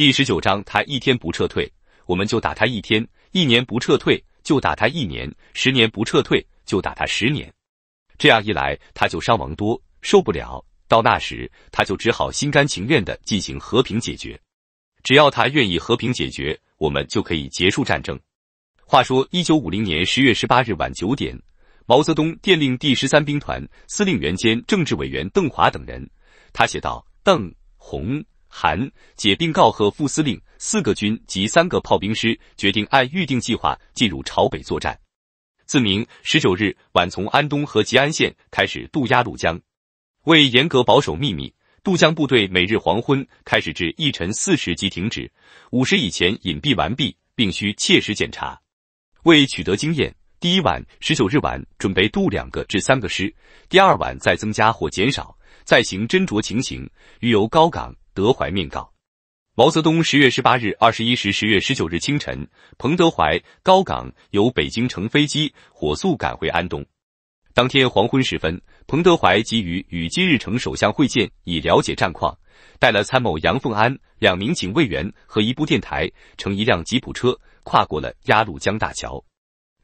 第十九章，他一天不撤退，我们就打他一天；一年不撤退，就打他一年；十年不撤退，就打他十年。这样一来，他就伤亡多，受不了。到那时，他就只好心甘情愿的进行和平解决。只要他愿意和平解决，我们就可以结束战争。话说，一九五零年十月十八日晚九点，毛泽东电令第十三兵团司令员兼政治委员邓华等人，他写道：“邓红。”韩、解并告和副司令四个军及三个炮兵师，决定按预定计划进入朝北作战。自明十九日晚，从安东和吉安县开始渡鸭绿江。为严格保守秘密，渡江部队每日黄昏开始至一晨四时即停止，五时以前隐蔽完毕，并需切实检查。为取得经验，第一晚十九日晚准备渡两个至三个师，第二晚再增加或减少，再行斟酌情形，于由高岗。德怀命告毛泽东。十月十八日二十一时，十月十九日清晨，彭德怀、高岗由北京乘飞机，火速赶回安东。当天黄昏时分，彭德怀急于与金日成首相会见，以了解战况，带了参谋杨凤安、两名警卫员和一部电台，乘一辆吉普车，跨过了鸭绿江大桥。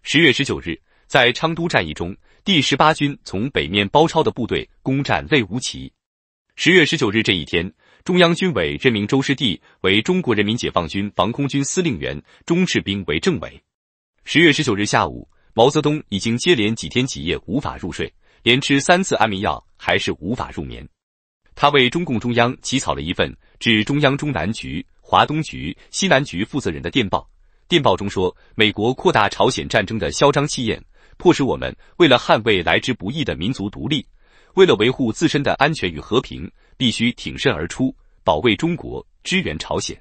十月十九日，在昌都战役中，第十八军从北面包抄的部队攻占类乌齐。十月十九日这一天。中央军委任命周士第为中国人民解放军防空军司令员，钟赤兵为政委。十月十九日下午，毛泽东已经接连几天几夜无法入睡，连吃三次安眠药还是无法入眠。他为中共中央起草了一份致中央中南局、华东局、西南局负责人的电报，电报中说：“美国扩大朝鲜战争的嚣张气焰，迫使我们为了捍卫来之不易的民族独立。”为了维护自身的安全与和平，必须挺身而出，保卫中国，支援朝鲜。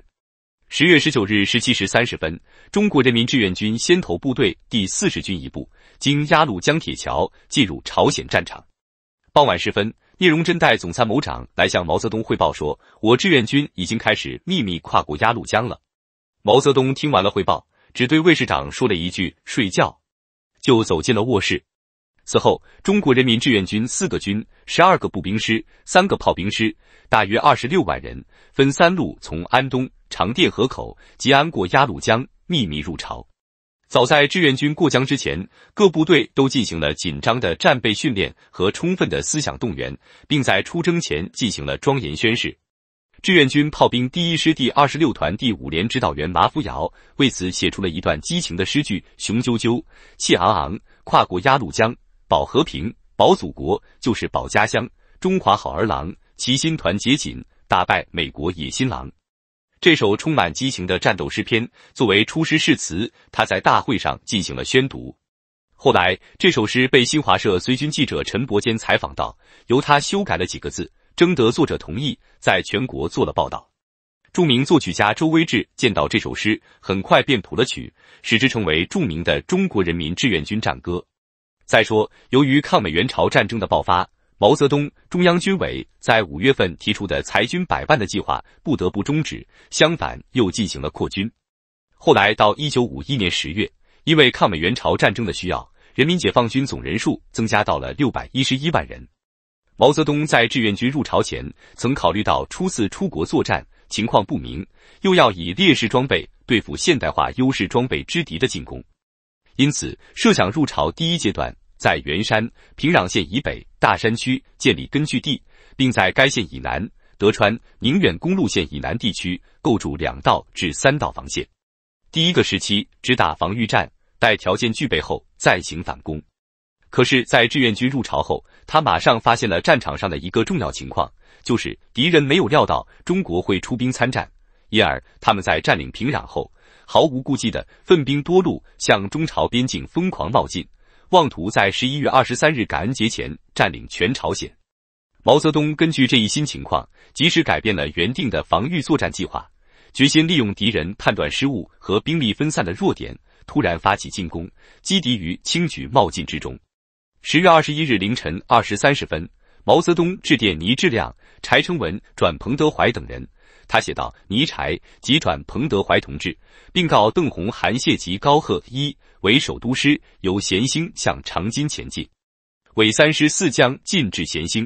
十月十九日十七时三十分，中国人民志愿军先头部队第四十军一部经鸭绿江铁桥进入朝鲜战场。傍晚时分，聂荣臻带总参谋长来向毛泽东汇报说：“我志愿军已经开始秘密跨过鸭绿江了。”毛泽东听完了汇报，只对卫士长说了一句“睡觉”，就走进了卧室。此后，中国人民志愿军四个军、十二个步兵师、三个炮兵师，大约二十六万人，分三路从安东、长甸河口吉安过鸭绿江秘密入朝。早在志愿军过江之前，各部队都进行了紧张的战备训练和充分的思想动员，并在出征前进行了庄严宣誓。志愿军炮兵第一师第二十六团第五连指导员马福尧为此写出了一段激情的诗句：“雄赳赳，气昂昂，跨过鸭绿江。”保和平，保祖国，就是保家乡。中华好儿郎，齐心团结紧，打败美国野心狼。这首充满激情的战斗诗篇，作为出师誓词，他在大会上进行了宣读。后来，这首诗被新华社随军记者陈伯坚采访到，由他修改了几个字，征得作者同意，在全国做了报道。著名作曲家周威志见到这首诗，很快便谱了曲，使之成为著名的《中国人民志愿军战歌》。再说，由于抗美援朝战争的爆发，毛泽东中央军委在五月份提出的裁军百万的计划不得不终止，相反又进行了扩军。后来到一九五一年十月，因为抗美援朝战争的需要，人民解放军总人数增加到了六百一十一万人。毛泽东在志愿军入朝前，曾考虑到初次出国作战，情况不明，又要以劣势装备对付现代化优势装备之敌的进攻。因此，设想入朝第一阶段，在元山、平壤县以北大山区建立根据地，并在该县以南、德川、宁远公路线以南地区构筑两道至三道防线。第一个时期，只打防御战，待条件具备后，再行反攻。可是，在志愿军入朝后，他马上发现了战场上的一个重要情况，就是敌人没有料到中国会出兵参战，因而他们在占领平壤后。毫无顾忌地分兵多路向中朝边境疯狂冒进，妄图在十一月二十三日感恩节前占领全朝鲜。毛泽东根据这一新情况，及时改变了原定的防御作战计划，决心利用敌人判断失误和兵力分散的弱点，突然发起进攻，击敌于轻举冒进之中。十月二十一日凌晨二时三十分，毛泽东致电倪志亮、柴成文转彭德怀等人。他写道：“倪柴急转彭德怀同志，并告邓洪、韩谢及高贺一为首都师，由咸兴向长津前进；伪三师四将进至咸兴；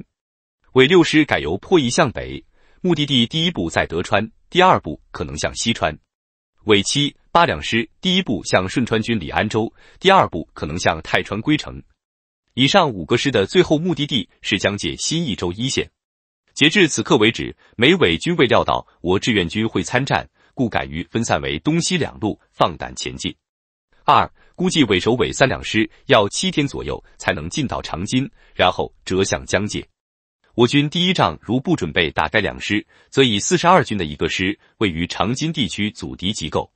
伪六师改由破邑向北，目的地第一步在德川，第二步可能向西川；伪七八两师第一步向顺川军李安州，第二步可能向泰川归城。以上五个师的最后目的地是江界新义州一线。”截至此刻为止，美伪均未料到我志愿军会参战，故敢于分散为东西两路，放胆前进。二、估计伪首尾三两师要七天左右才能进到长津，然后折向江界。我军第一仗如不准备打开两师，则以四十二军的一个师位于长津地区阻敌机构，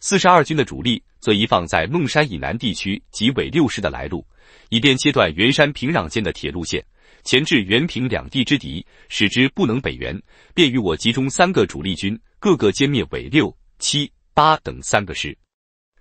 四十二军的主力则移放在孟山以南地区及伪六师的来路，以便切断原山平壤间的铁路线。前置原平两地之敌，使之不能北援，便于我集中三个主力军，各个歼灭伪六、七、八等三个师。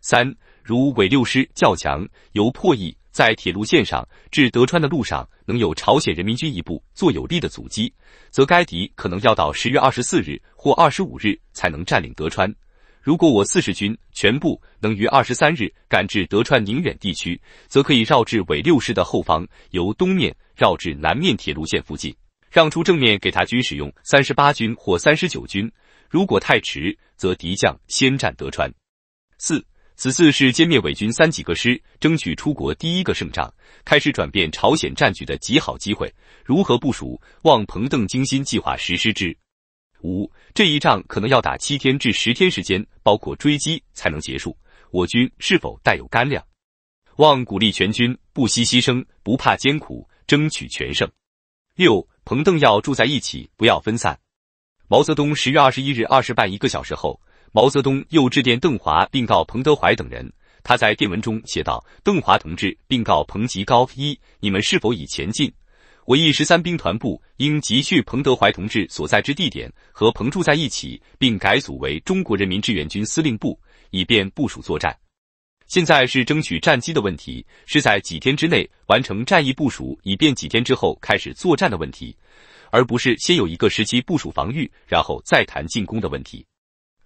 三如伪六师较强，由破译在铁路线上至德川的路上能有朝鲜人民军一部做有力的阻击，则该敌可能要到十月二十四日或二十五日才能占领德川。如果我四十军全部能于二十三日赶至德川宁远地区，则可以绕至伪六师的后方，由东面绕至南面铁路线附近，让出正面给他军使用。三十八军或三十九军，如果太迟，则敌将先占德川。四，此次是歼灭伪军三几个师，争取出国第一个胜仗，开始转变朝鲜战局的极好机会。如何部署，望彭邓精心计划实施之。五，这一仗可能要打七天至十天时间，包括追击才能结束。我军是否带有干粮？望鼓励全军，不惜牺牲，不怕艰苦，争取全胜。六，彭邓要住在一起，不要分散。毛泽东十月二十一日二时半，一个小时后，毛泽东又致电邓华，并告彭德怀等人。他在电文中写道：邓华同志，并告彭吉高一，你们是否已前进？我一十三兵团部应急去彭德怀同志所在之地点和彭住在一起，并改组为中国人民志愿军司令部，以便部署作战。现在是争取战机的问题，是在几天之内完成战役部署，以便几天之后开始作战的问题，而不是先有一个时期部署防御，然后再谈进攻的问题。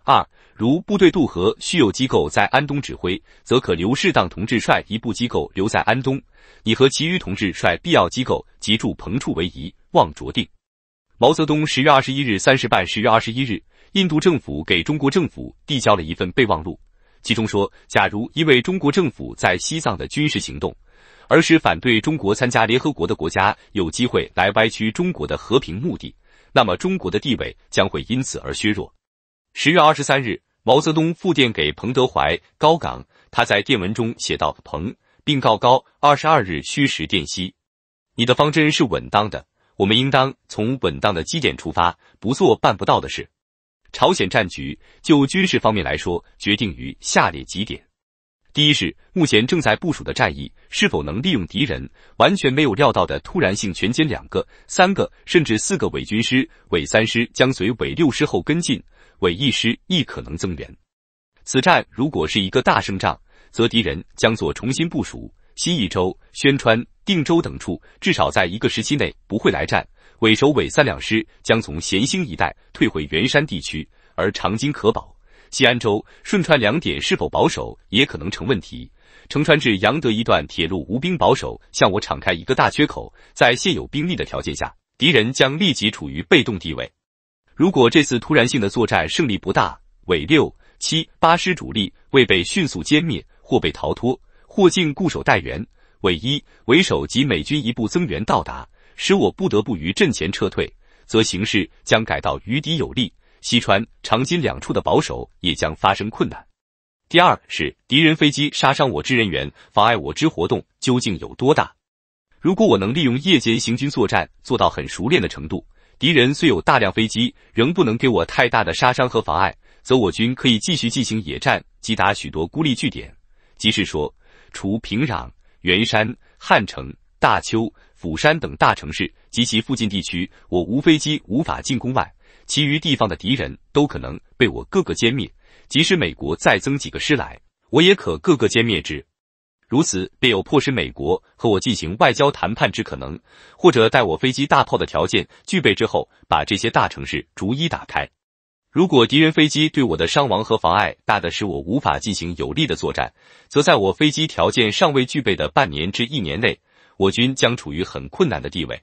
二，如部队渡河需有机构在安东指挥，则可留适当同志率一部机构留在安东。你和其余同志率必要机构及驻彭处为宜，望酌定。毛泽东十月二十一日三时半。十月二十一日，印度政府给中国政府递交了一份备忘录，其中说：假如因为中国政府在西藏的军事行动，而使反对中国参加联合国的国家有机会来歪曲中国的和平目的，那么中国的地位将会因此而削弱。十月二十三日，毛泽东复电给彭德怀、高岗，他在电文中写道：彭。并告高二十二日虚实电息。你的方针是稳当的，我们应当从稳当的基点出发，不做办不到的事。朝鲜战局就军事方面来说，决定于下列几点：第一是目前正在部署的战役是否能利用敌人完全没有料到的突然性，全歼两个、三个甚至四个伪军师、伪三师将随伪六师后跟进，伪一师亦可能增援。此战如果是一个大胜仗。则敌人将做重新部署，新义州、宣川、定州等处至少在一个时期内不会来战。伪首尾三两师将从咸兴一带退回元山地区，而长津可保。西安州、顺川两点是否保守也可能成问题。乘船至杨德一段铁路无兵保守，向我敞开一个大缺口。在现有兵力的条件下，敌人将立即处于被动地位。如果这次突然性的作战胜利不大，伪六、七、八师主力未被迅速歼灭。或被逃脱，或竟固守待援。尾一为首及美军一部增援到达，使我不得不于阵前撤退，则形势将改到于敌有利。西川、长津两处的保守也将发生困难。第二是敌人飞机杀伤我之人员，妨碍我之活动究竟有多大？如果我能利用夜间行军作战做到很熟练的程度，敌人虽有大量飞机，仍不能给我太大的杀伤和妨碍，则我军可以继续进行野战，击打许多孤立据点。即是说，除平壤、元山、汉城、大邱、釜山等大城市及其附近地区，我无飞机无法进攻外，其余地方的敌人都可能被我各个歼灭。即使美国再增几个师来，我也可各个歼灭之。如此，便有迫使美国和我进行外交谈判之可能，或者待我飞机大炮的条件具备之后，把这些大城市逐一打开。如果敌人飞机对我的伤亡和妨碍大的使我无法进行有力的作战，则在我飞机条件尚未具备的半年至一年内，我军将处于很困难的地位。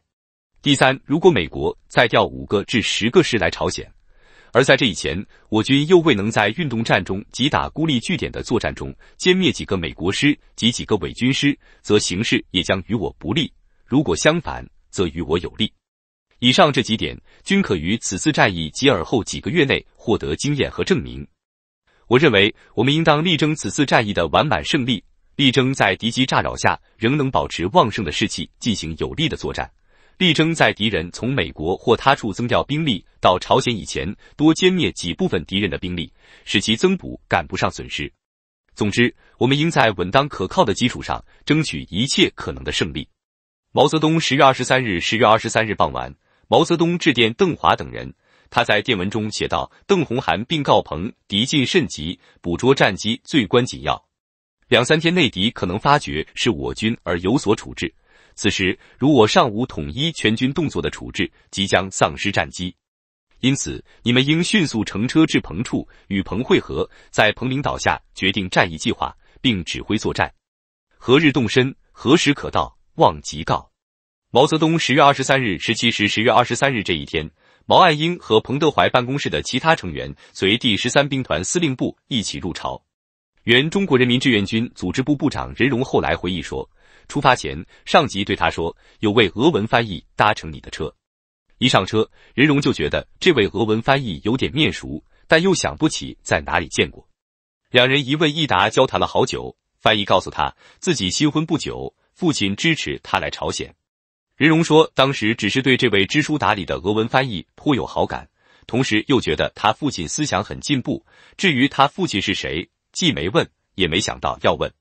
第三，如果美国再调五个至十个师来朝鲜，而在这以前，我军又未能在运动战中击打孤立据点的作战中歼灭几个美国师及几个伪军师，则形势也将与我不利。如果相反，则与我有利。以上这几点均可于此次战役及尔后几个月内获得经验和证明。我认为，我们应当力争此次战役的完满胜利，力争在敌机炸扰下仍能保持旺盛的士气进行有力的作战，力争在敌人从美国或他处增调兵力到朝鲜以前多歼灭几部分敌人的兵力，使其增补赶不上损失。总之，我们应在稳当可靠的基础上，争取一切可能的胜利。毛泽东，十月二十三日，十月二十三日傍晚。毛泽东致电邓华等人，他在电文中写道：“邓红函并告彭，敌进甚急，捕捉战机最关紧要。两三天内敌可能发觉是我军而有所处置，此时如我尚无统一全军动作的处置，即将丧失战机。因此，你们应迅速乘车至彭处，与彭会合，在彭领导下决定战役计划，并指挥作战。何日动身？何时可到？望即告。”毛泽东十月二十三日十七时，十月二十三日这一天，毛岸英和彭德怀办公室的其他成员随第十三兵团司令部一起入朝。原中国人民志愿军组织部部长任荣后来回忆说，出发前，上级对他说，有位俄文翻译搭乘你的车。一上车，任荣就觉得这位俄文翻译有点面熟，但又想不起在哪里见过。两人一问一答，交谈了好久。翻译告诉他自己新婚不久，父亲支持他来朝鲜。任荣说，当时只是对这位知书达理的俄文翻译颇有好感，同时又觉得他父亲思想很进步。至于他父亲是谁，既没问，也没想到要问。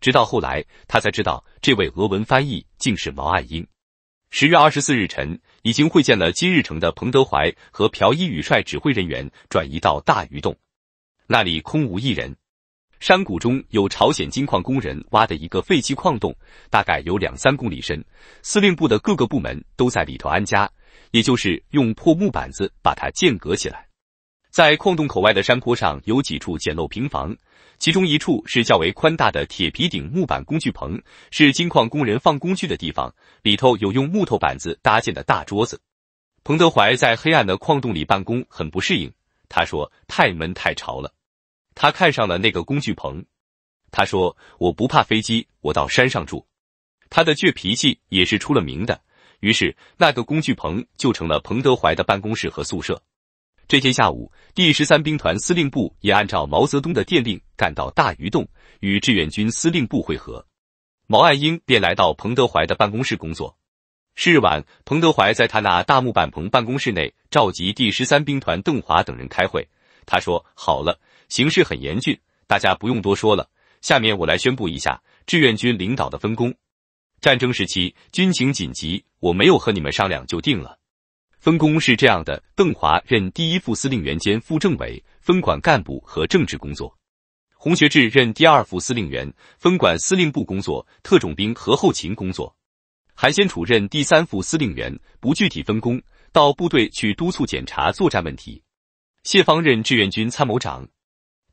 直到后来，他才知道这位俄文翻译竟是毛岸英。十月二十四日晨，已经会见了金日成的彭德怀和朴一宇率指挥人员转移到大榆洞，那里空无一人。山谷中有朝鲜金矿工人挖的一个废弃矿洞，大概有两三公里深。司令部的各个部门都在里头安家，也就是用破木板子把它间隔起来。在矿洞口外的山坡上有几处简陋平房，其中一处是较为宽大的铁皮顶木板工具棚，是金矿工人放工具的地方。里头有用木头板子搭建的大桌子。彭德怀在黑暗的矿洞里办公很不适应，他说：“太闷太潮了。”他看上了那个工具棚，他说：“我不怕飞机，我到山上住。”他的倔脾气也是出了名的，于是那个工具棚就成了彭德怀的办公室和宿舍。这天下午，第十三兵团司令部也按照毛泽东的电令赶到大榆洞，与志愿军司令部会合。毛岸英便来到彭德怀的办公室工作。是日晚，彭德怀在他那大木板棚办公室内召集第十三兵团邓华等人开会，他说：“好了。”形势很严峻，大家不用多说了。下面我来宣布一下志愿军领导的分工。战争时期军情紧急，我没有和你们商量就定了。分工是这样的：邓华任第一副司令员兼副政委，分管干部和政治工作；洪学智任第二副司令员，分管司令部工作、特种兵和后勤工作；韩先楚任第三副司令员，不具体分工，到部队去督促检查作战问题；谢方任志愿军参谋长。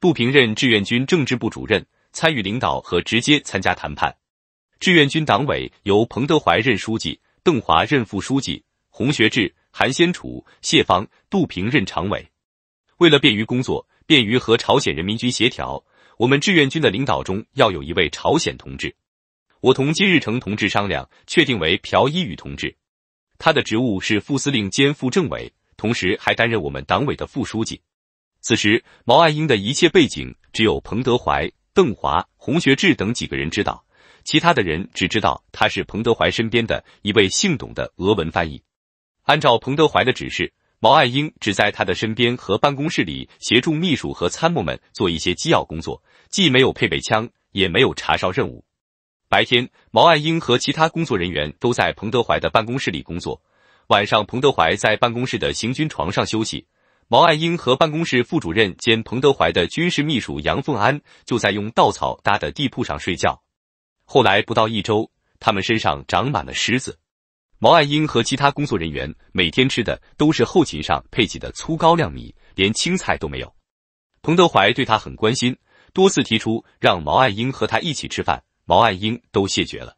杜平任志愿军政治部主任，参与领导和直接参加谈判。志愿军党委由彭德怀任书记，邓华任副书记，洪学智、韩先楚、谢方、杜平任常委。为了便于工作，便于和朝鲜人民军协调，我们志愿军的领导中要有一位朝鲜同志。我同金日成同志商量，确定为朴一宇同志。他的职务是副司令兼副政委，同时还担任我们党委的副书记。此时，毛岸英的一切背景只有彭德怀、邓华、洪学智等几个人知道，其他的人只知道他是彭德怀身边的一位姓董的俄文翻译。按照彭德怀的指示，毛岸英只在他的身边和办公室里协助秘书和参谋们做一些机要工作，既没有配备枪，也没有查哨任务。白天，毛岸英和其他工作人员都在彭德怀的办公室里工作，晚上彭德怀在办公室的行军床上休息。毛岸英和办公室副主任兼彭德怀的军事秘书杨凤安就在用稻草搭的地铺上睡觉。后来不到一周，他们身上长满了虱子。毛岸英和其他工作人员每天吃的都是后勤上配给的粗高粱米，连青菜都没有。彭德怀对他很关心，多次提出让毛岸英和他一起吃饭，毛岸英都谢绝了。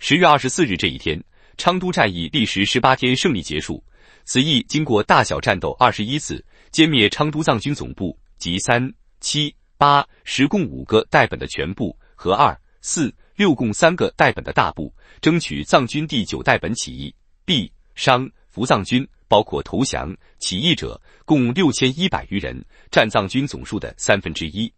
十月二十四日这一天，昌都战役历时十八天，胜利结束。此役经过大小战斗二十一次，歼灭昌都藏军总部及三七八十共五个代本的全部和二四六共三个代本的大部，争取藏军第九代本起义。毙伤俘藏军，包括投降起义者，共六千一百余人，占藏军总数的三分之一。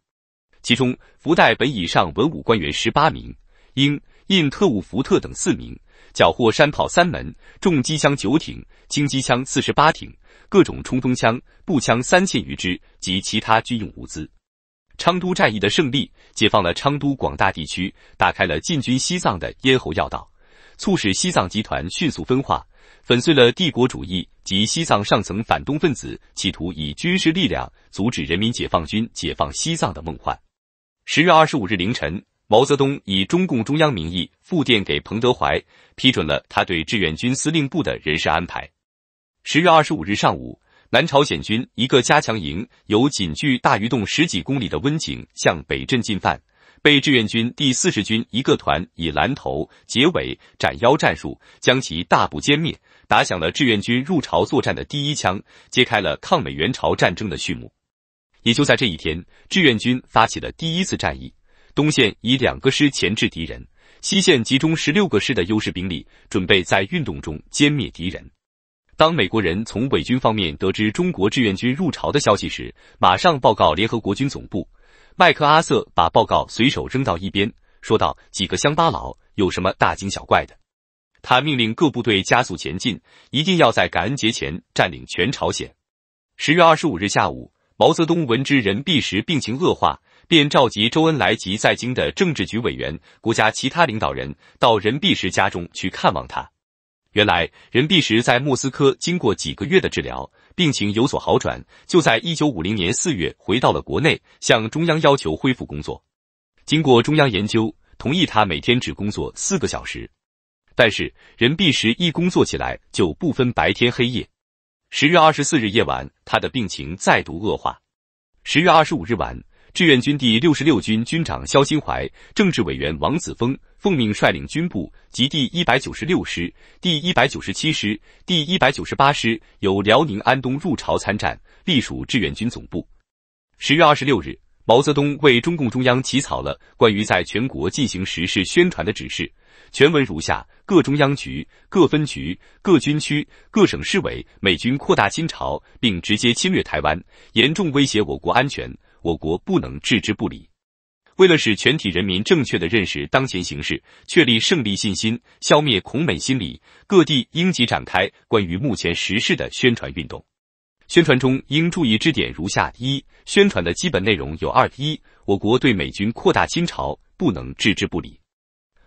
其中，福代本以上文武官员十八名，英印特务福特等四名。缴获山炮三门、重机枪九挺、轻机枪四十八挺、各种冲锋枪、步枪三千余支及其他军用物资。昌都战役的胜利，解放了昌都广大地区，打开了进军西藏的咽喉要道，促使西藏集团迅速分化，粉碎了帝国主义及西藏上层反动分子企图以军事力量阻止人民解放军解放西藏的梦幻。十月二十五日凌晨。毛泽东以中共中央名义复电给彭德怀，批准了他对志愿军司令部的人事安排。十月二十五日上午，南朝鲜军一个加强营由仅距大榆洞十几公里的温井向北镇进犯，被志愿军第四十军一个团以拦头、截尾、斩腰战术将其大部歼灭，打响了志愿军入朝作战的第一枪，揭开了抗美援朝战争的序幕。也就在这一天，志愿军发起了第一次战役。东线以两个师钳制敌人，西线集中十六个师的优势兵力，准备在运动中歼灭敌人。当美国人从伪军方面得知中国志愿军入朝的消息时，马上报告联合国军总部。麦克阿瑟把报告随手扔到一边，说道：“几个乡巴佬有什么大惊小怪的？”他命令各部队加速前进，一定要在感恩节前占领全朝鲜。十月二十五日下午，毛泽东闻知任弼时病情恶化。便召集周恩来及在京的政治局委员、国家其他领导人到任弼时家中去看望他。原来任弼时在莫斯科经过几个月的治疗，病情有所好转，就在1950年4月回到了国内，向中央要求恢复工作。经过中央研究，同意他每天只工作四个小时。但是任弼时一工作起来就不分白天黑夜。10月24日夜晚，他的病情再度恶化。10月25日晚。志愿军第六十六军军长肖新槐、政治委员王子峰奉命率领军部及第一百九十六师、第一百九十七师、第一百九十八师由辽宁安东入朝参战，隶属志愿军总部。十月二十六日，毛泽东为中共中央起草了关于在全国进行时事宣传的指示，全文如下：各中央局、各分局、各军区、各省市委，美军扩大侵朝，并直接侵略台湾，严重威胁我国安全。我国不能置之不理。为了使全体人民正确的认识当前形势，确立胜利信心，消灭恐美心理，各地应急展开关于目前时事的宣传运动。宣传中应注意支点如下：一、宣传的基本内容有二：一、我国对美军扩大侵朝不能置之不理；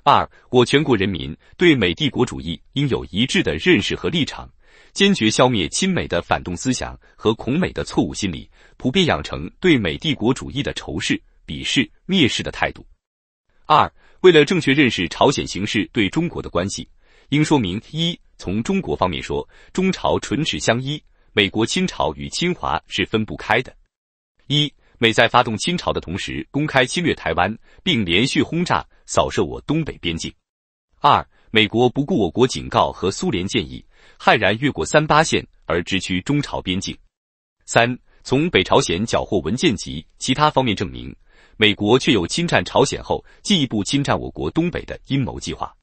二、我全国人民对美帝国主义应有一致的认识和立场。坚决消灭亲美的反动思想和恐美的错误心理，普遍养成对美帝国主义的仇视、鄙视、蔑视的态度。二、为了正确认识朝鲜形势对中国的关系，应说明：一、从中国方面说，中朝唇齿相依，美国侵朝与侵华是分不开的。一、美在发动侵朝的同时，公开侵略台湾，并连续轰炸、扫射我东北边境。二、美国不顾我国警告和苏联建议。悍然越过三八线而直趋中朝边境。三，从北朝鲜缴获文件及其他方面证明，美国确有侵占朝鲜后进一步侵占我国东北的阴谋计划。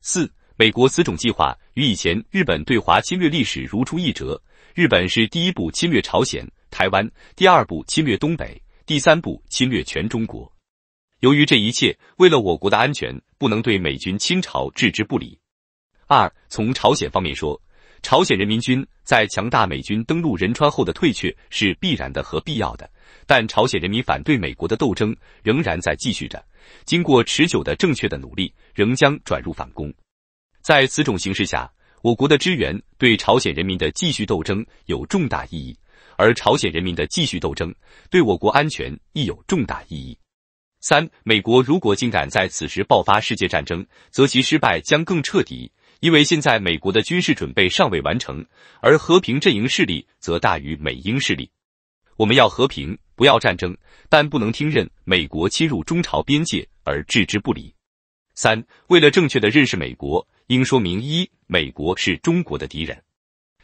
四，美国此种计划与以前日本对华侵略历史如出一辙。日本是第一步侵略朝鲜、台湾，第二步侵略东北，第三步侵略全中国。由于这一切，为了我国的安全，不能对美军侵朝置之不理。二、从朝鲜方面说，朝鲜人民军在强大美军登陆仁川后的退却是必然的和必要的，但朝鲜人民反对美国的斗争仍然在继续着。经过持久的正确的努力，仍将转入反攻。在此种形势下，我国的支援对朝鲜人民的继续斗争有重大意义，而朝鲜人民的继续斗争对我国安全亦有重大意义。三、美国如果竟敢在此时爆发世界战争，则其失败将更彻底。因为现在美国的军事准备尚未完成，而和平阵营势力则大于美英势力。我们要和平，不要战争，但不能听任美国侵入中朝边界而置之不理。三、为了正确的认识美国，应说明一、美国是中国的敌人。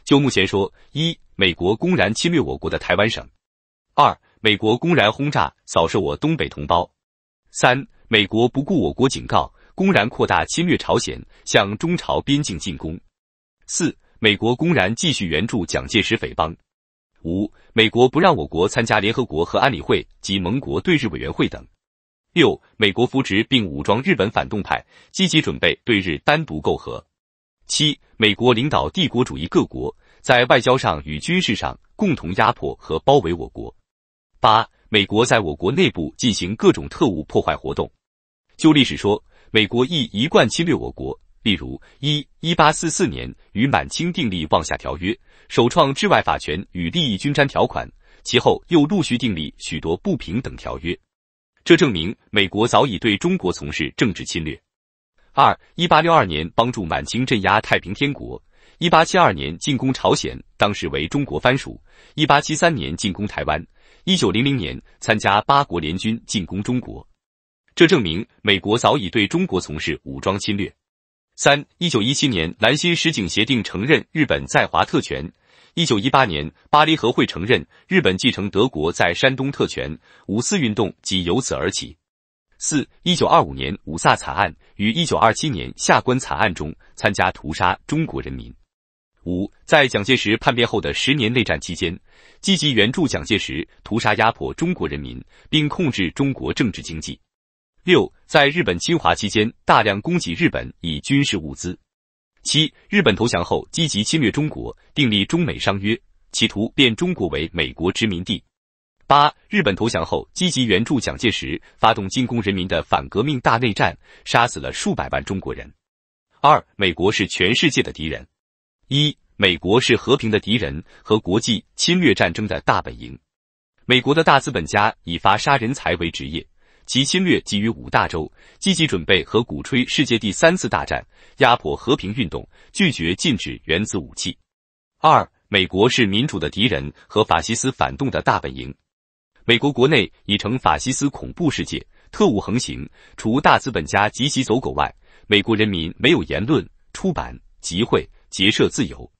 就目前说，一、美国公然侵略我国的台湾省；二、美国公然轰炸扫射我东北同胞；三、美国不顾我国警告。公然扩大侵略朝鲜，向中朝边境进攻。四、美国公然继续援助蒋介石匪帮。五、美国不让我国参加联合国和安理会及盟国对日委员会等。六、美国扶植并武装日本反动派，积极准备对日单独媾和。七、美国领导帝国主义各国在外交上与军事上共同压迫和包围我国。八、美国在我国内部进行各种特务破坏活动。就历史说。美国亦一贯侵略我国，例如一一八四四年与满清订立《望下条约》，首创治外法权与利益均沾条款，其后又陆续订立许多不平等条约。这证明美国早已对中国从事政治侵略。二一八六二年帮助满清镇压太平天国，一八七二年进攻朝鲜（当时为中国藩属），一八七三年进攻台湾，一九零零年参加八国联军进攻中国。这证明美国早已对中国从事武装侵略。三一九一七年《南新十景协定》承认日本在华特权；一九一八年巴黎和会承认日本继承德国在山东特权，五四运动即由此而起。四一九二五年五卅惨案与一九二七年下关惨案中参加屠杀中国人民。五在蒋介石叛变后的十年内战期间，积极援助蒋介石屠杀压迫中国人民，并控制中国政治经济。六，在日本侵华期间，大量供给日本以军事物资。七，日本投降后，积极侵略中国，订立中美商约，企图变中国为美国殖民地。八，日本投降后，积极援助蒋介石，发动进攻人民的反革命大内战，杀死了数百万中国人。二，美国是全世界的敌人。一，美国是和平的敌人和国际侵略战争的大本营。美国的大资本家以发杀人才为职业。其侵略基于五大洲，积极准备和鼓吹世界第三次大战，压迫和平运动，拒绝禁止原子武器。二，美国是民主的敌人和法西斯反动的大本营。美国国内已成法西斯恐怖世界，特务横行。除大资本家及其走狗外，美国人民没有言论、出版、集会、结社自由。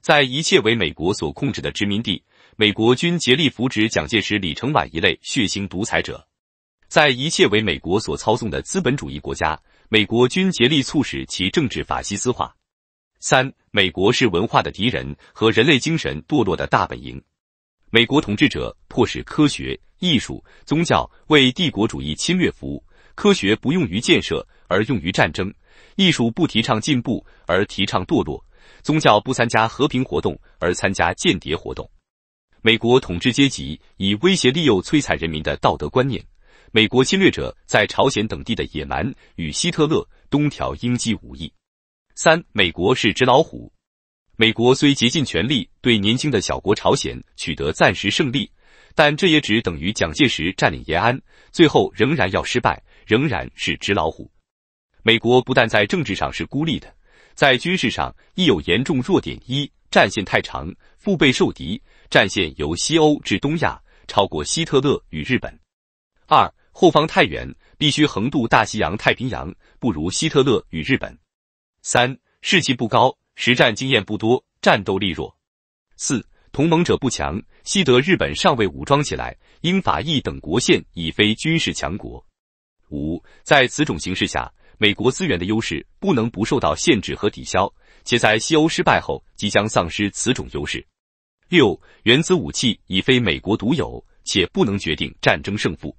在一切为美国所控制的殖民地，美国均竭力扶植蒋介石、李承晚一类血腥独裁者。在一切为美国所操纵的资本主义国家，美国均竭力促使其政治法西斯化。三，美国是文化的敌人和人类精神堕落的大本营。美国统治者迫使科学、艺术、宗教为帝国主义侵略服务。科学不用于建设，而用于战争；艺术不提倡进步，而提倡堕落；宗教不参加和平活动，而参加间谍活动。美国统治阶级以威胁、利诱、摧残人民的道德观念。美国侵略者在朝鲜等地的野蛮与希特勒、东条英机无异。三，美国是纸老虎。美国虽竭尽全力对年轻的小国朝鲜取得暂时胜利，但这也只等于蒋介石占领延安，最后仍然要失败，仍然是纸老虎。美国不但在政治上是孤立的，在军事上亦有严重弱点：一、战线太长，腹背受敌，战线由西欧至东亚，超过希特勒与日本；二、后方太远，必须横渡大西洋、太平洋，不如希特勒与日本。三、士气不高，实战经验不多，战斗力弱。四、同盟者不强，西德、日本尚未武装起来，英法意等国线已非军事强国。五、在此种形势下，美国资源的优势不能不受到限制和抵消，且在西欧失败后，即将丧失此种优势。六、原子武器已非美国独有，且不能决定战争胜负。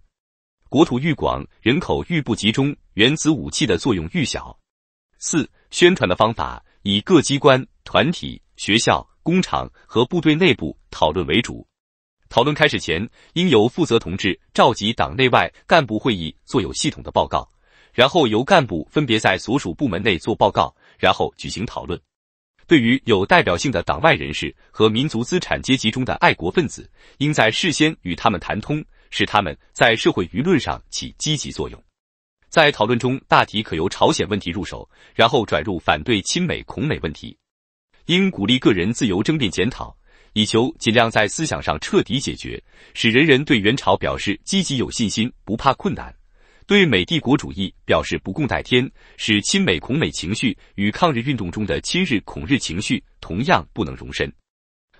国土愈广，人口愈不集中，原子武器的作用愈小。四、宣传的方法以各机关、团体、学校、工厂和部队内部讨论为主。讨论开始前，应由负责同志召集党内外干部会议，做有系统的报告，然后由干部分别在所属部门内做报告，然后举行讨论。对于有代表性的党外人士和民族资产阶级中的爱国分子，应在事先与他们谈通。使他们在社会舆论上起积极作用，在讨论中大体可由朝鲜问题入手，然后转入反对亲美恐美问题。应鼓励个人自由争辩、检讨，以求尽量在思想上彻底解决，使人人对元朝表示积极、有信心，不怕困难；对美帝国主义表示不共戴天，使亲美恐美情绪与抗日运动中的亲日恐日情绪同样不能容身。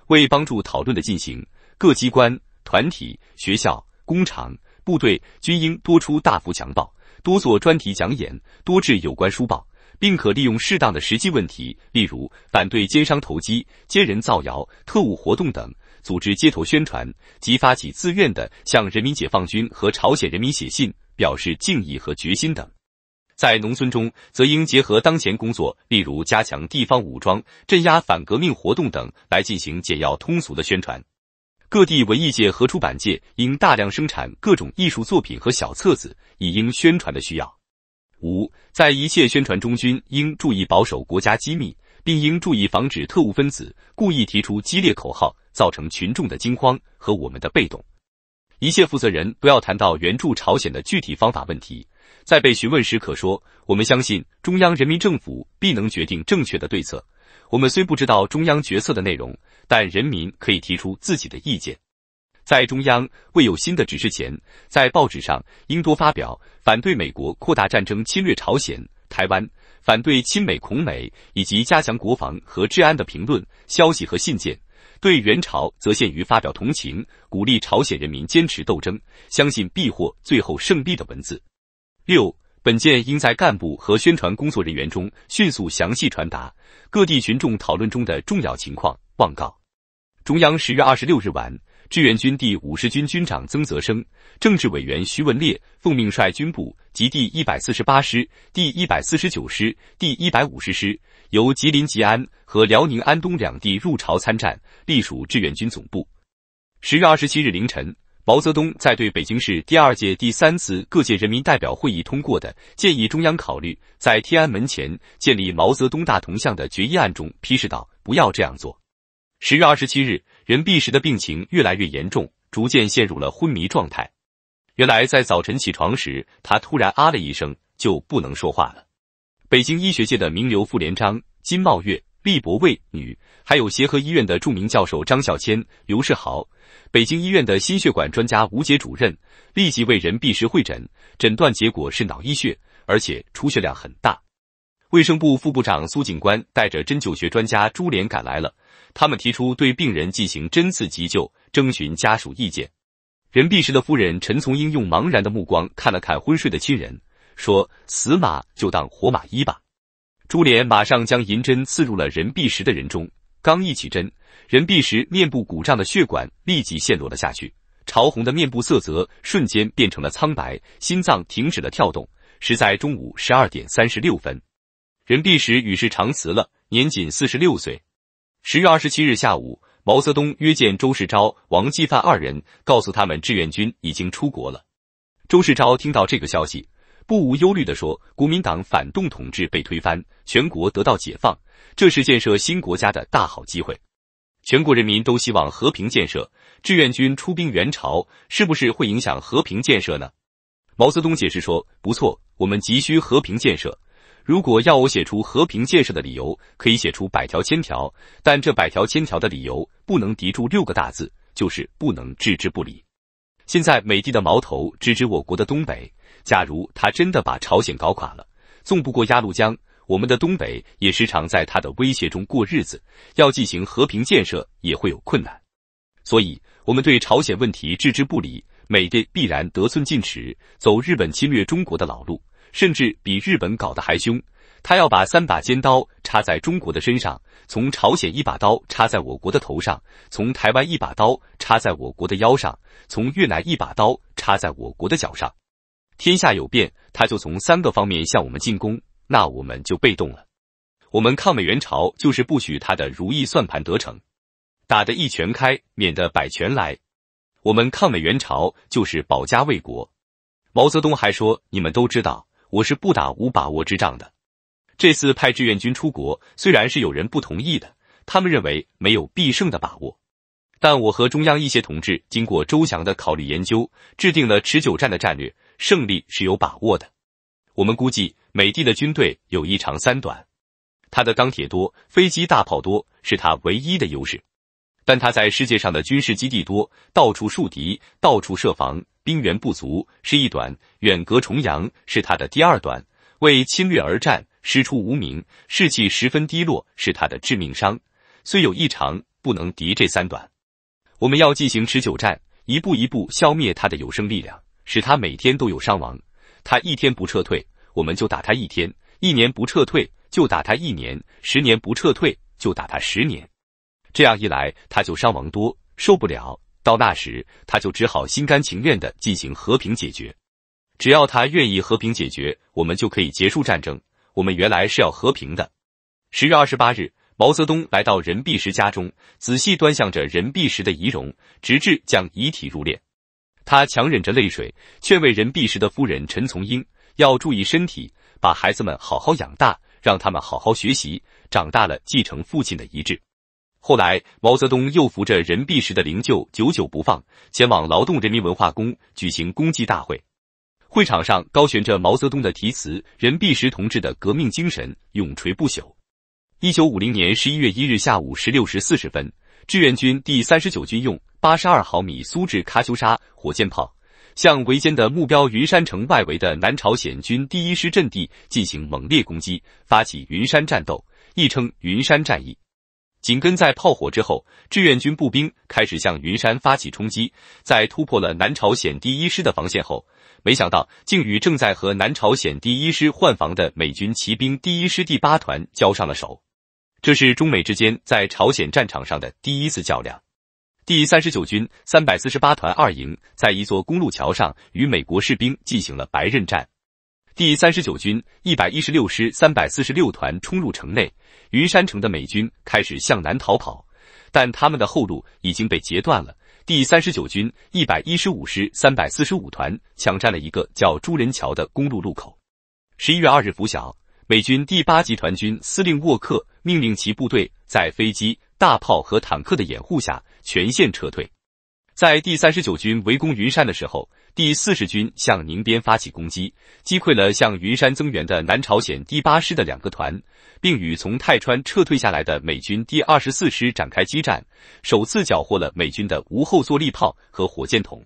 为帮助讨论的进行，各机关、团体、学校。工厂、部队均应多出大幅墙报，多做专题讲演，多制有关书报，并可利用适当的实际问题，例如反对奸商投机、奸人造谣、特务活动等，组织街头宣传即发起自愿的向人民解放军和朝鲜人民写信，表示敬意和决心等。在农村中，则应结合当前工作，例如加强地方武装、镇压反革命活动等，来进行简要通俗的宣传。各地文艺界和出版界应大量生产各种艺术作品和小册子，以应宣传的需要。五，在一切宣传中均应注意保守国家机密，并应注意防止特务分子故意提出激烈口号，造成群众的惊慌和我们的被动。一切负责人不要谈到援助朝鲜的具体方法问题，在被询问时可说：“我们相信中央人民政府必能决定正确的对策。”我们虽不知道中央决策的内容，但人民可以提出自己的意见。在中央未有新的指示前，在报纸上应多发表反对美国扩大战争侵略朝鲜、台湾，反对亲美恐美以及加强国防和治安的评论、消息和信件。对元朝，则限于发表同情、鼓励朝鲜人民坚持斗争、相信必获最后胜利的文字。六本件应在干部和宣传工作人员中迅速详细传达。各地群众讨论中的重要情况，报告。中央十月二十六日晚，志愿军第五十军军长曾泽生、政治委员徐文烈奉命率军部及第一百四十八师、第一百四十九师、第一百五十师，由吉林吉安和辽宁安东两地入朝参战，隶属志愿军总部。十月二十七日凌晨。毛泽东在对北京市第二届第三次各界人民代表会议通过的建议中央考虑在天安门前建立毛泽东大铜像的决议案中批示道：“不要这样做。”十月二十七日，任弼时的病情越来越严重，逐渐陷入了昏迷状态。原来在早晨起床时，他突然啊了一声，就不能说话了。北京医学界的名流傅连璋、金茂月、毕伯卫女，还有协和医院的著名教授张孝谦、刘世豪。北京医院的心血管专家吴杰主任立即为任弼时会诊，诊断结果是脑溢血，而且出血量很大。卫生部副部长苏警官带着针灸学专家朱莲赶来了，他们提出对病人进行针刺急救，征询家属意见。任弼时的夫人陈从英用茫然的目光看了看昏睡的亲人，说：“死马就当活马医吧。”朱莲马上将银针刺入了任弼时的人中。刚一起针，任弼时面部鼓胀的血管立即陷落了下去，潮红的面部色泽瞬间变成了苍白，心脏停止了跳动，是在中午十二点三十六分，任弼时与世长辞了，年仅四十六岁。十月二十七日下午，毛泽东约见周世钊、王继范二人，告诉他们志愿军已经出国了。周世钊听到这个消息。不无忧虑地说，国民党反动统治被推翻，全国得到解放，这是建设新国家的大好机会。全国人民都希望和平建设，志愿军出兵援朝，是不是会影响和平建设呢？毛泽东解释说：“不错，我们急需和平建设。如果要我写出和平建设的理由，可以写出百条千条，但这百条千条的理由，不能抵住六个大字，就是不能置之不理。现在美帝的矛头直指我国的东北。”假如他真的把朝鲜搞垮了，纵不过鸭绿江，我们的东北也时常在他的威胁中过日子，要进行和平建设也会有困难。所以，我们对朝鲜问题置之不理，美帝必然得寸进尺，走日本侵略中国的老路，甚至比日本搞得还凶。他要把三把尖刀插在中国的身上：从朝鲜一把刀插在我国的头上，从台湾一把刀插在我国的腰上，从越南一把刀插在我国的脚上。天下有变，他就从三个方面向我们进攻，那我们就被动了。我们抗美援朝就是不许他的如意算盘得逞，打得一拳开，免得百拳来。我们抗美援朝就是保家卫国。毛泽东还说：“你们都知道，我是不打无把握之仗的。这次派志愿军出国，虽然是有人不同意的，他们认为没有必胜的把握，但我和中央一些同志经过周详的考虑研究，制定了持久战的战略。”胜利是有把握的。我们估计，美帝的军队有一长三短。他的钢铁多，飞机大炮多，是他唯一的优势。但他在世界上的军事基地多，到处树敌，到处设防，兵源不足是一短；远隔重洋是他的第二短；为侵略而战，师出无名，士气十分低落是他的致命伤。虽有异常，不能敌这三短。我们要进行持久战，一步一步消灭他的有生力量。使他每天都有伤亡，他一天不撤退，我们就打他一天；一年不撤退，就打他一年；十年不撤退，就打他十年。这样一来，他就伤亡多，受不了。到那时，他就只好心甘情愿的进行和平解决。只要他愿意和平解决，我们就可以结束战争。我们原来是要和平的。十月二十八日，毛泽东来到任弼时家中，仔细端详着任弼时的遗容，直至将遗体入殓。他强忍着泪水，劝慰任弼时的夫人陈从英要注意身体，把孩子们好好养大，让他们好好学习，长大了继承父亲的遗志。后来，毛泽东又扶着任弼时的灵柩，久久不放，前往劳动人民文化宫举行公祭大会。会场上高悬着毛泽东的题词：“任弼时同志的革命精神永垂不朽。”一九五零年十一月一日下午十六时四十分。志愿军第三十九军用八十二毫米苏制喀秋莎火箭炮，向围歼的目标云山城外围的南朝鲜军第一师阵地进行猛烈攻击，发起云山战斗，亦称云山战役。紧跟在炮火之后，志愿军步兵开始向云山发起冲击。在突破了南朝鲜第一师的防线后，没想到竟与正在和南朝鲜第一师换防的美军骑兵第一师第八团交上了手。这是中美之间在朝鲜战场上的第一次较量。第三十九军三百四十八团二营在一座公路桥上与美国士兵进行了白刃战。第三十九军一百一十六师三百四十六团冲入城内，云山城的美军开始向南逃跑，但他们的后路已经被截断了。第三十九军一百一十五师三百四十五团抢占了一个叫朱仁桥的公路路口。十一月二日拂晓。美军第八集团军司令沃克命令其部队在飞机、大炮和坦克的掩护下全线撤退。在第三十九军围攻云山的时候，第四十军向宁边发起攻击，击溃了向云山增援的南朝鲜第八师的两个团，并与从泰川撤退下来的美军第二十四师展开激战，首次缴获了美军的无后坐力炮和火箭筒。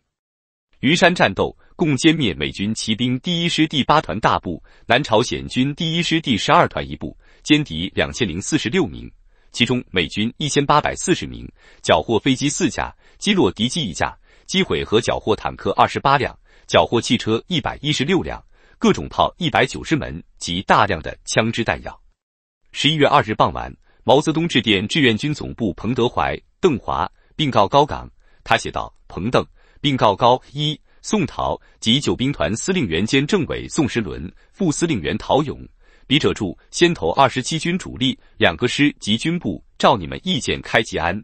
云山战斗共歼灭美军骑兵第一师第八团大部、南朝鲜军第一师第十二团一部，歼敌两千零四十六名，其中美军一千八百四十名，缴获飞机四架，击落敌机一架，击毁和缴获坦克二十八辆，缴获汽车一百一十六辆，各种炮一百九十门及大量的枪支弹药。十一月二日傍晚，毛泽东致电志愿军总部彭德怀、邓华，并告高岗，他写道：“彭邓。”并告高一宋陶及九兵团司令员兼政委宋时轮、副司令员陶勇、李者柱，先头二十七军主力两个师及军部，照你们意见开吉安；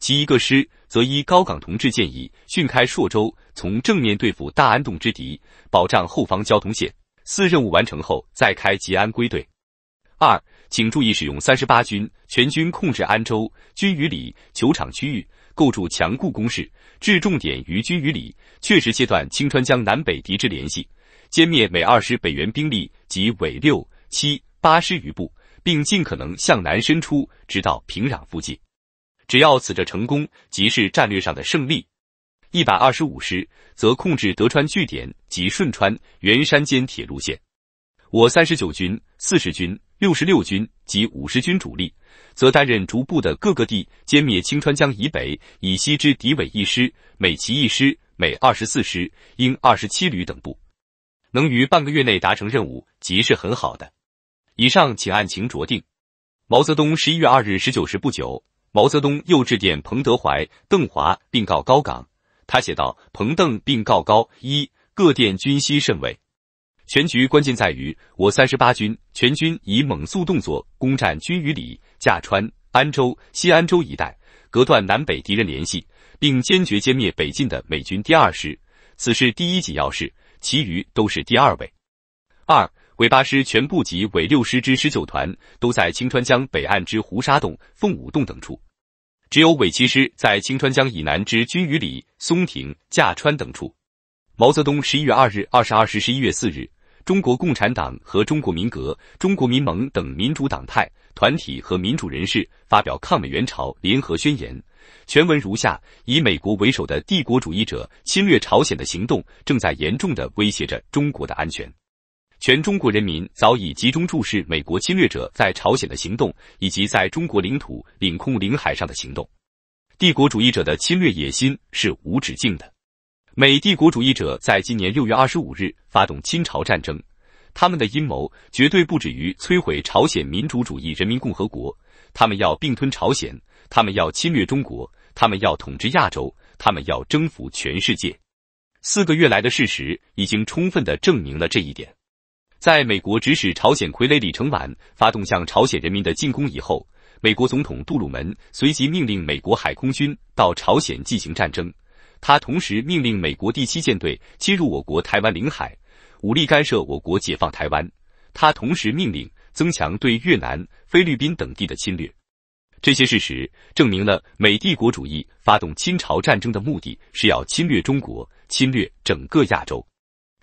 其一个师则依高岗同志建议，迅开朔州，从正面对付大安洞之敌，保障后方交通线。四任务完成后，再开吉安归队。二，请注意使用三十八军全军控制安州、军隅里、球场区域。构筑强固工事，置重点于军于里，确实切断青川江南北敌之联系，歼灭美二师北援兵力及伪六、七、八师余部，并尽可能向南伸出，直到平壤附近。只要此着成功，即是战略上的胜利。一百二十五师则控制德川据点及顺川、元山间铁路线。我三十九军、四十军、六十六军及五十军主力。则担任逐步的各个地歼灭清川江以北以西之敌伪一师、美骑一师、美二十四师、英二十七旅等部，能于半个月内达成任务，即是很好的。以上请案情酌定。毛泽东十一月二日十九时不久，毛泽东又致电彭德怀、邓华并告高岗，他写道：“彭邓并告高一各电军息甚慰，全局关键在于我三十八军全军以猛速动作攻占军隅里。”驾川、安州、西安州一带，隔断南北敌人联系，并坚决歼灭北进的美军第二师。此事第一级要事，其余都是第二位。二伪八师全部及伪六师之十九团，都在青川江北岸之胡沙洞、凤舞洞等处；只有伪七师在青川江以南之军鱼里、松亭、驾川等处。毛泽东十一月二日、二十二日、十一月四日，中国共产党和中国民革、中国民盟等民主党派。团体和民主人士发表《抗美援朝联合宣言》，全文如下：以美国为首的帝国主义者侵略朝鲜的行动，正在严重的威胁着中国的安全。全中国人民早已集中注视美国侵略者在朝鲜的行动，以及在中国领土、领空、领海上的行动。帝国主义者的侵略野心是无止境的。美帝国主义者在今年六月二十五日发动侵朝战争。他们的阴谋绝对不止于摧毁朝鲜民主主义人民共和国，他们要并吞朝鲜，他们要侵略中国，他们要统治亚洲，他们要征服全世界。四个月来的事实已经充分的证明了这一点。在美国指使朝鲜傀儡李承晚发动向朝鲜人民的进攻以后，美国总统杜鲁门随即命令美国海空军到朝鲜进行战争，他同时命令美国第七舰队侵入我国台湾领海。武力干涉我国解放台湾，他同时命令增强对越南、菲律宾等地的侵略。这些事实证明了美帝国主义发动侵朝战争的目的是要侵略中国，侵略整个亚洲。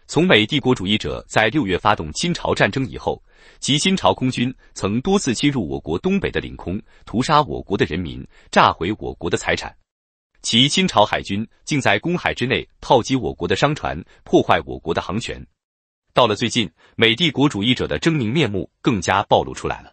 从美帝国主义者在六月发动侵朝战争以后，其侵朝空军曾多次侵入我国东北的领空，屠杀我国的人民，炸毁我国的财产；其侵朝海军竟在公海之内炮击我国的商船，破坏我国的航权。到了最近，美帝国主义者的狰狞面目更加暴露出来了。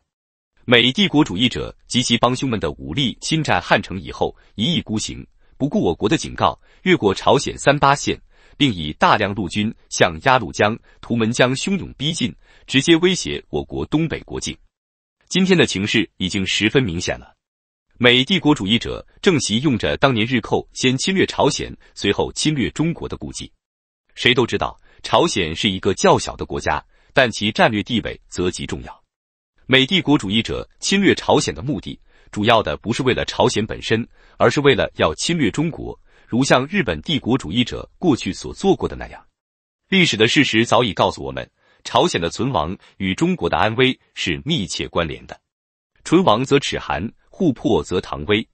美帝国主义者及其帮凶们的武力侵占汉城以后，一意孤行，不顾我国的警告，越过朝鲜三八线，并以大量陆军向鸭绿江、图们江汹涌逼近，直接威胁我国东北国境。今天的情势已经十分明显了。美帝国主义者正习用着当年日寇先侵略朝鲜，随后侵略中国的估计，谁都知道。朝鲜是一个较小的国家，但其战略地位则极重要。美帝国主义者侵略朝鲜的目的，主要的不是为了朝鲜本身，而是为了要侵略中国，如像日本帝国主义者过去所做过的那样。历史的事实早已告诉我们，朝鲜的存亡与中国的安危是密切关联的。唇亡则齿寒，户破则堂危。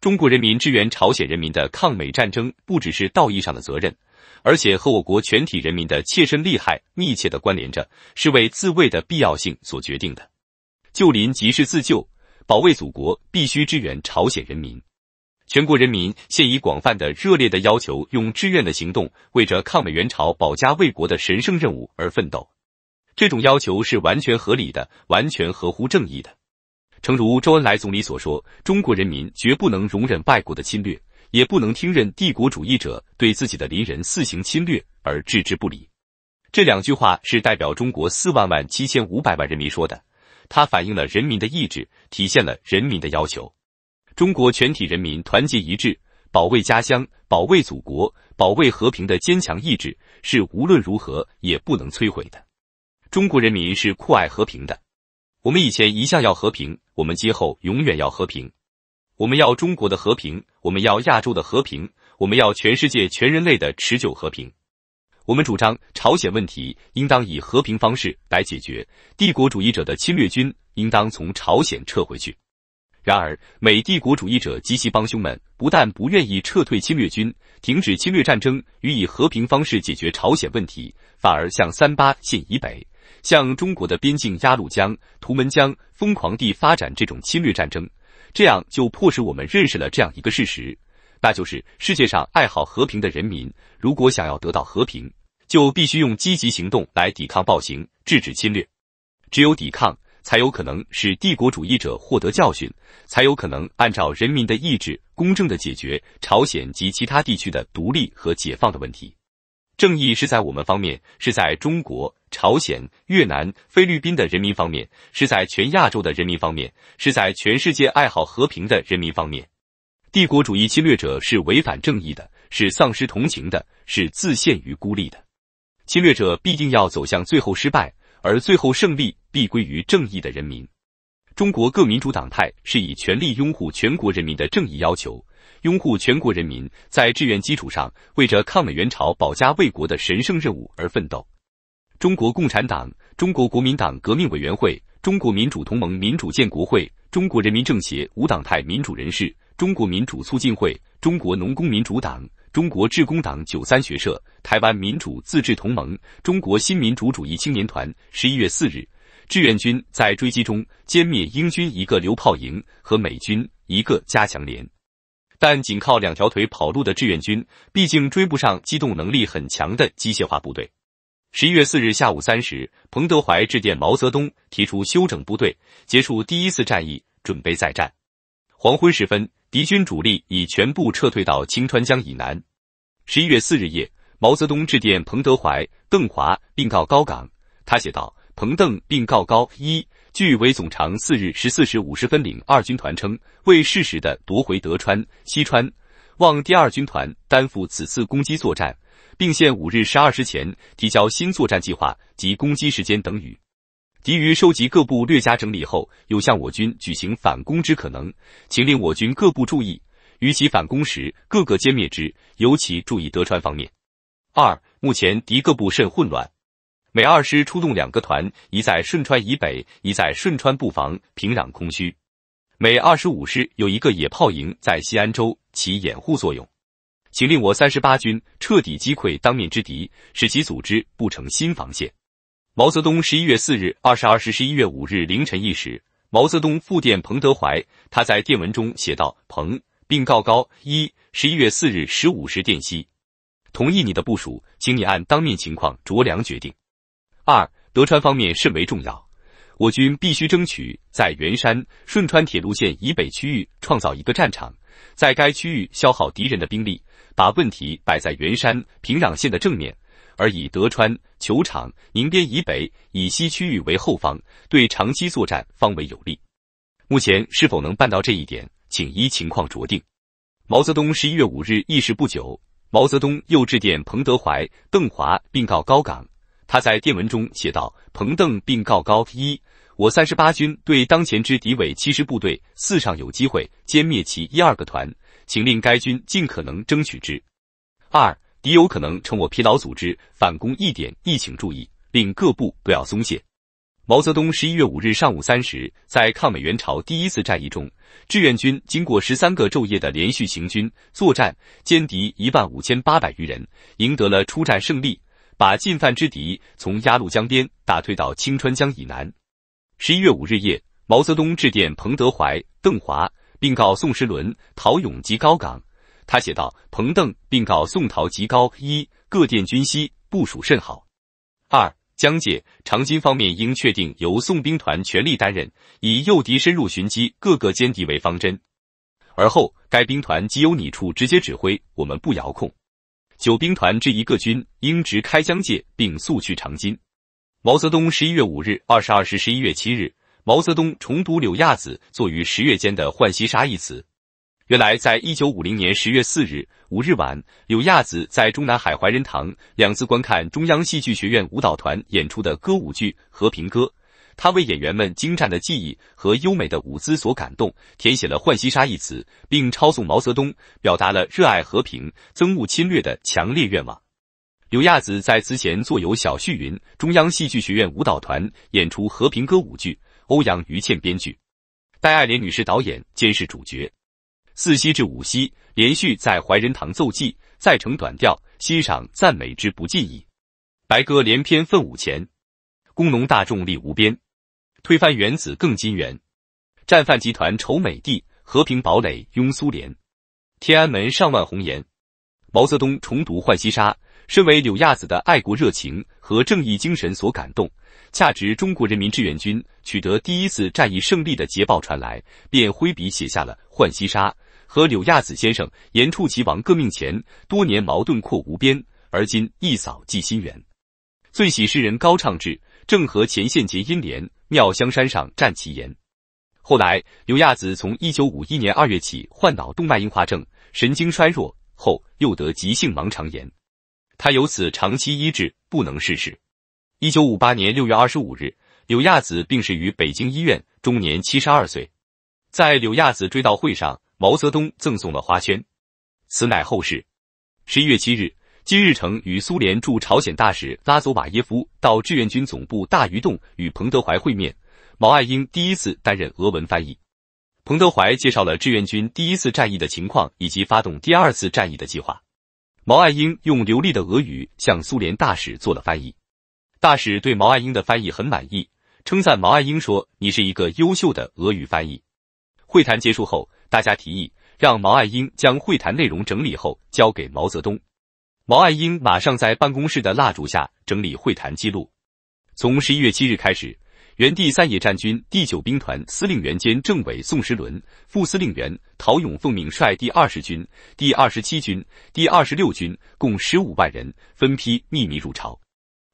中国人民支援朝鲜人民的抗美战争，不只是道义上的责任。而且和我国全体人民的切身利害密切的关联着，是为自卫的必要性所决定的。救邻即是自救，保卫祖国必须支援朝鲜人民。全国人民现以广泛的、热烈的要求，用志愿的行动为着抗美援朝、保家卫国的神圣任务而奋斗。这种要求是完全合理的，完全合乎正义的。诚如周恩来总理所说，中国人民绝不能容忍外国的侵略。也不能听任帝国主义者对自己的邻人肆行侵略而置之不理。这两句话是代表中国四万万七千五百万人民说的，它反映了人民的意志，体现了人民的要求。中国全体人民团结一致，保卫家乡，保卫祖国，保卫和平的坚强意志是无论如何也不能摧毁的。中国人民是酷爱和平的，我们以前一向要和平，我们今后永远要和平。我们要中国的和平，我们要亚洲的和平，我们要全世界全人类的持久和平。我们主张朝鲜问题应当以和平方式来解决，帝国主义者的侵略军应当从朝鲜撤回去。然而，美帝国主义者及其帮凶们不但不愿意撤退侵略军、停止侵略战争，予以和平方式解决朝鲜问题，反而向三八线以北，向中国的边境鸭绿江、图们江疯狂地发展这种侵略战争。这样就迫使我们认识了这样一个事实，那就是世界上爱好和平的人民，如果想要得到和平，就必须用积极行动来抵抗暴行，制止侵略。只有抵抗，才有可能使帝国主义者获得教训，才有可能按照人民的意志，公正的解决朝鲜及其他地区的独立和解放的问题。正义是在我们方面，是在中国、朝鲜、越南、菲律宾的人民方面，是在全亚洲的人民方面，是在全世界爱好和平的人民方面。帝国主义侵略者是违反正义的，是丧失同情的，是自陷于孤立的。侵略者必定要走向最后失败，而最后胜利必归于正义的人民。中国各民主党派是以全力拥护全国人民的正义要求。拥护全国人民在志愿基础上，为着抗美援朝、保家卫国的神圣任务而奋斗。中国共产党、中国国民党革命委员会、中国民主同盟、民主建国会、中国人民政协、无党派民主人士、中国民主促进会、中国农工民主党、中国致公党、九三学社、台湾民主自治同盟、中国新民主主义青年团。十一月四日，志愿军在追击中歼灭英军一个榴炮营和美军一个加强连。但仅靠两条腿跑路的志愿军，毕竟追不上机动能力很强的机械化部队。十一月四日下午三时，彭德怀致电毛泽东，提出休整部队，结束第一次战役，准备再战。黄昏时分，敌军主力已全部撤退到清川江以南。十一月四日夜，毛泽东致电彭德怀、邓华，并告高岗，他写道：“彭邓并告高一。”据伪总长四日十四时五十分领二军团称，为适时的夺回德川、西川，望第二军团担负此次攻击作战，并限五日十二时前提交新作战计划及攻击时间等语。敌于收集各部略加整理后，有向我军举行反攻之可能，请令我军各部注意，与其反攻时各个歼灭之，尤其注意德川方面。二、目前敌各部甚混乱。每二师出动两个团，一在顺川以北，一在顺川布防，平壤空虚。每二十五师有一个野炮营在西安州起掩护作用，请令我三十八军彻底击溃当面之敌，使其组织不成新防线。毛泽东十一月四日二十二时，十一月五日凌晨一时，毛泽东复电彭德怀，他在电文中写道：“彭，并告高一，十一月四日十五时电息，同意你的部署，请你按当面情况酌量决定。”二德川方面甚为重要，我军必须争取在元山顺川铁路线以北区域创造一个战场，在该区域消耗敌人的兵力，把问题摆在元山平壤线的正面，而以德川球场宁边以北以西区域为后方，对长期作战方为有利。目前是否能办到这一点，请依情况酌定。毛泽东十一月五日议事不久，毛泽东又致电彭德怀、邓华，并告高岗。他在电文中写道：“彭邓并告高一，我三十八军对当前之敌伪七十部队四上有机会歼灭其一二个团，请令该军尽可能争取之。二敌有可能趁我疲劳组织反攻一点，亦请注意，令各部不要松懈。”毛泽东十一月五日上午三时，在抗美援朝第一次战役中，志愿军经过十三个昼夜的连续行军作战，歼敌一万五千八百余人，赢得了出战胜利。把进犯之敌从鸭绿江边打退到清川江以南。十一月五日夜，毛泽东致电彭德怀、邓华，并告宋时轮、陶勇及高岗，他写道：彭邓并告宋陶及高一，各电军西部署甚好。二江界长津方面应确定由宋兵团全力担任，以诱敌深入寻机各个歼敌为方针。而后该兵团即由你处直接指挥，我们不遥控。九兵团之一个军应直开疆界，并速去长津。毛泽东十一月五日二十二时，十一月七日，毛泽东重读柳亚子作于十月间的《浣溪沙》一词。原来，在一九五零年十月四日、五日晚，柳亚子在中南海怀仁堂两次观看中央戏剧学院舞蹈团演出的歌舞剧《和平歌》。他为演员们精湛的技艺和优美的舞姿所感动，填写了《浣溪沙》一词，并抄送毛泽东，表达了热爱和平、憎恶侵略的强烈愿望。刘亚子在词前作有小旭云：“中央戏剧学院舞蹈团演出《和平歌》舞剧，欧阳予倩编剧，戴爱莲女士导演，监视主角。四夕至五夕连续在怀仁堂奏伎，再成短调，欣赏赞美之不尽意。白鸽连篇，奋舞前，工农大众力无边。”推翻原子更金元，战犯集团仇美帝，和平堡垒拥苏联。天安门上万红颜，毛泽东重读《浣溪沙》，身为柳亚子的爱国热情和正义精神所感动。恰值中国人民志愿军取得第一次战役胜利的捷报传来，便挥笔写下了《浣溪沙》和柳亚子先生：“严处其亡革命前，多年矛盾阔无边，而今一扫记心源。最喜诗人高唱至，正和前线结姻连。”妙香山上站其言。后来，柳亚子从一九五一年二月起患脑动脉硬化症、神经衰弱，后又得急性盲肠炎。他由此长期医治，不能逝世。一九五八年六月二十五日，柳亚子病逝于北京医院，终年七十二岁。在柳亚子追悼会上，毛泽东赠送了花圈，此乃后事。十一月七日。金日成与苏联驻朝鲜大使拉佐瓦耶夫到志愿军总部大鱼洞与彭德怀会面，毛爱英第一次担任俄文翻译。彭德怀介绍了志愿军第一次战役的情况以及发动第二次战役的计划。毛爱英用流利的俄语向苏联大使做了翻译，大使对毛爱英的翻译很满意，称赞毛爱英说：“你是一个优秀的俄语翻译。”会谈结束后，大家提议让毛爱英将会谈内容整理后交给毛泽东。毛岸英马上在办公室的蜡烛下整理会谈记录。从十一月七日开始，原第三野战军第九兵团司令员兼政委宋时轮、副司令员陶勇奉命率第二十军、第二十七军、第二十六军共十五万人分批秘密入朝。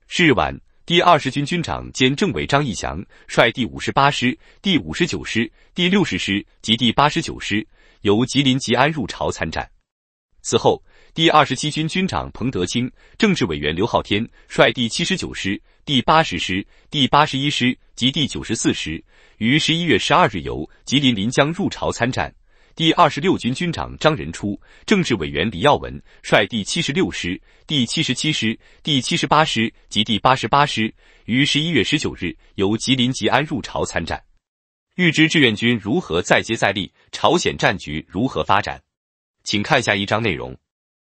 是日晚，第二十军军长兼政委张义祥率第五十八师、第五十九师、第六十师及第八十九师由吉林吉安入朝参战。此后。第二十七军军长彭德清、政治委员刘昊天率第七十九师、第八十师、第八十一师及第九十四师于十一月十二日由吉林临江入朝参战。第二十六军军长张仁初、政治委员李耀文率第七十六师、第七十七师、第七十八师及第八十八师于十一月十九日由吉林吉安入朝参战。预知志愿军如何再接再厉，朝鲜战局如何发展，请看下一章内容。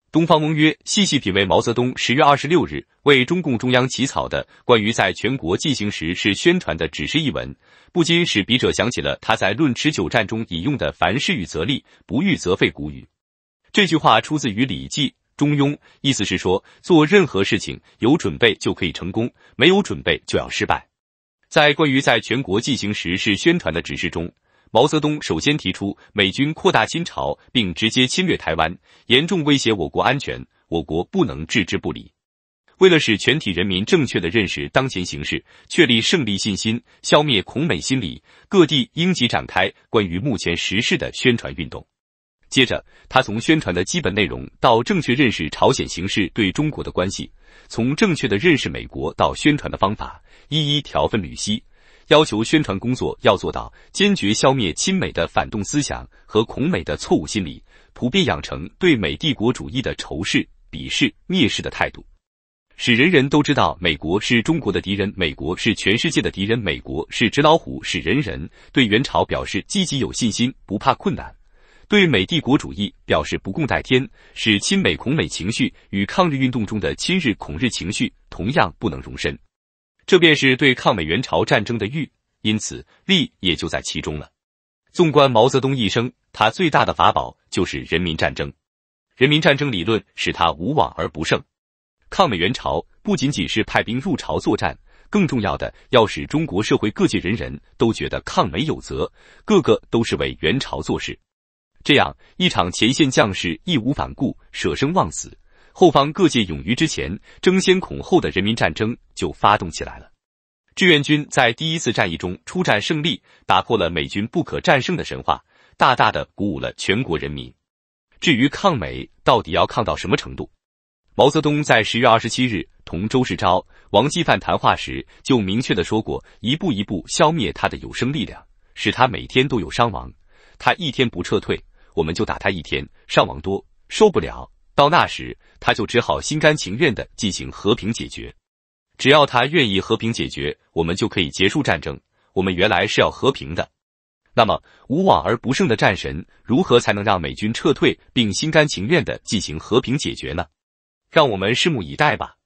东方翁曰：“细细品味毛泽东十月二十六日为中共中央起草的关于在全国进行时事宣传的指示一文，不禁使笔者想起了他在《论持久战》中引用的‘凡事预则立，不预则废’古语。这句话出自于《礼记·中庸》，意思是说，做任何事情有准备就可以成功，没有准备就要失败。在关于在全国进行时事宣传的指示中。”毛泽东首先提出，美军扩大侵朝，并直接侵略台湾，严重威胁我国安全，我国不能置之不理。为了使全体人民正确的认识当前形势，确立胜利信心，消灭恐美心理，各地应即展开关于目前时事的宣传运动。接着，他从宣传的基本内容到正确认识朝鲜形势对中国的关系，从正确的认识美国到宣传的方法，一一条分缕析。要求宣传工作要做到坚决消灭亲美的反动思想和恐美的错误心理，普遍养成对美帝国主义的仇视、鄙视、蔑视的态度，使人人都知道美国是中国的敌人，美国是全世界的敌人，美国是纸老虎，使人人对元朝表示积极有信心，不怕困难，对美帝国主义表示不共戴天，使亲美恐美情绪与抗日运动中的亲日恐日情绪同样不能容身。这便是对抗美援朝战争的欲，因此利也就在其中了。纵观毛泽东一生，他最大的法宝就是人民战争。人民战争理论使他无往而不胜。抗美援朝不仅仅是派兵入朝作战，更重要的要使中国社会各界人人都觉得抗美有责，个个都是为援朝做事。这样，一场前线将士义无反顾、舍生忘死。后方各界勇于之前，争先恐后的人民战争就发动起来了。志愿军在第一次战役中出战胜利，打破了美军不可战胜的神话，大大的鼓舞了全国人民。至于抗美到底要抗到什么程度，毛泽东在十月二十七日同周世钊、王纪范谈话时就明确的说过：“一步一步消灭他的有生力量，使他每天都有伤亡。他一天不撤退，我们就打他一天，伤亡多受不了。”到那时，他就只好心甘情愿的进行和平解决。只要他愿意和平解决，我们就可以结束战争。我们原来是要和平的。那么，无往而不胜的战神，如何才能让美军撤退并心甘情愿的进行和平解决呢？让我们拭目以待吧。